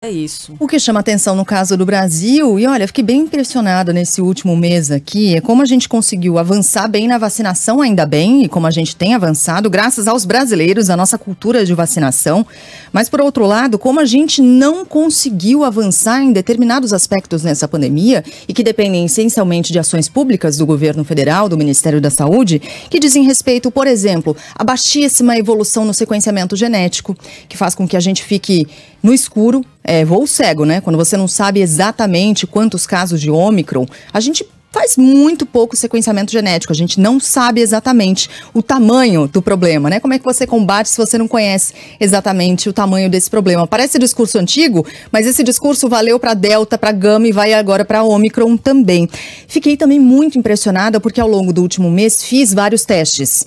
É isso. O que chama atenção no caso do Brasil, e olha, fiquei bem impressionada nesse último mês aqui, é como a gente conseguiu avançar bem na vacinação, ainda bem, e como a gente tem avançado, graças aos brasileiros, a nossa cultura de vacinação. Mas, por outro lado, como a gente não conseguiu avançar em determinados aspectos nessa pandemia, e que dependem essencialmente de ações públicas do governo federal, do Ministério da Saúde, que dizem respeito, por exemplo, à baixíssima evolução no sequenciamento genético, que faz com que a gente fique no escuro é, voo cego, né? Quando você não sabe exatamente quantos casos de Ômicron, a gente faz muito pouco sequenciamento genético. A gente não sabe exatamente o tamanho do problema, né? Como é que você combate se você não conhece exatamente o tamanho desse problema? Parece discurso antigo, mas esse discurso valeu para Delta, para Gama e vai agora para Omicron também. Fiquei também muito impressionada porque ao longo do último mês fiz vários testes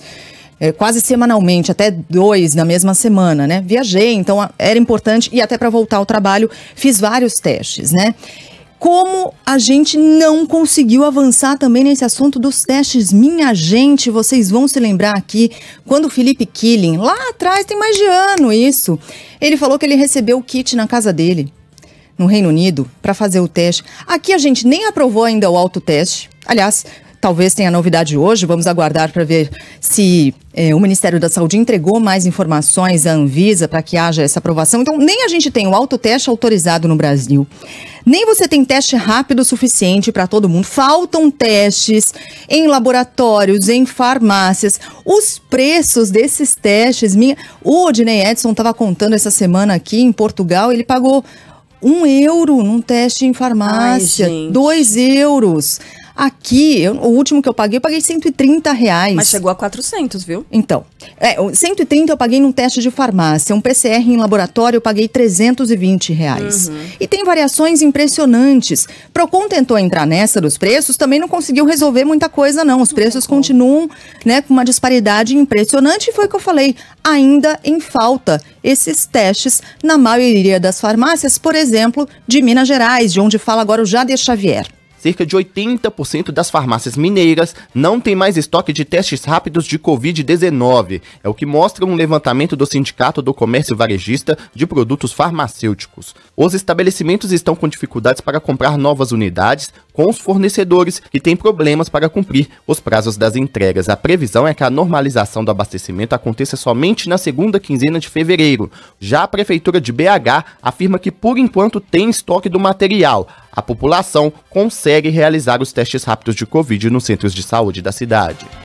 é, quase semanalmente, até dois na mesma semana, né? Viajei, então era importante e até para voltar ao trabalho fiz vários testes, né? como a gente não conseguiu avançar também nesse assunto dos testes. Minha gente, vocês vão se lembrar aqui, quando o Felipe Killing, lá atrás, tem mais de ano isso, ele falou que ele recebeu o kit na casa dele, no Reino Unido, para fazer o teste. Aqui a gente nem aprovou ainda o autoteste. Aliás, Talvez tenha novidade hoje, vamos aguardar para ver se é, o Ministério da Saúde entregou mais informações à Anvisa para que haja essa aprovação. Então, nem a gente tem o autoteste autorizado no Brasil, nem você tem teste rápido suficiente para todo mundo. Faltam testes em laboratórios, em farmácias. Os preços desses testes, minha... o Odinei Edson estava contando essa semana aqui em Portugal, ele pagou um euro num teste em farmácia, Ai, dois euros. Aqui, eu, o último que eu paguei, eu paguei 130 reais. Mas chegou a 400, viu? Então, é, 130 eu paguei num teste de farmácia. Um PCR em laboratório eu paguei 320 reais. Uhum. E tem variações impressionantes. Procon tentou entrar nessa dos preços, também não conseguiu resolver muita coisa, não. Os preços continuam né, com uma disparidade impressionante. E foi o que eu falei, ainda em falta esses testes na maioria das farmácias, por exemplo, de Minas Gerais, de onde fala agora o Jader Xavier cerca de 80% das farmácias mineiras não tem mais estoque de testes rápidos de Covid-19. É o que mostra um levantamento do Sindicato do Comércio Varejista de Produtos Farmacêuticos. Os estabelecimentos estão com dificuldades para comprar novas unidades, com os fornecedores que têm problemas para cumprir os prazos das entregas. A previsão é que a normalização do abastecimento aconteça somente na segunda quinzena de fevereiro. Já a Prefeitura de BH afirma que, por enquanto, tem estoque do material. A população consegue realizar os testes rápidos de Covid nos centros de saúde da cidade.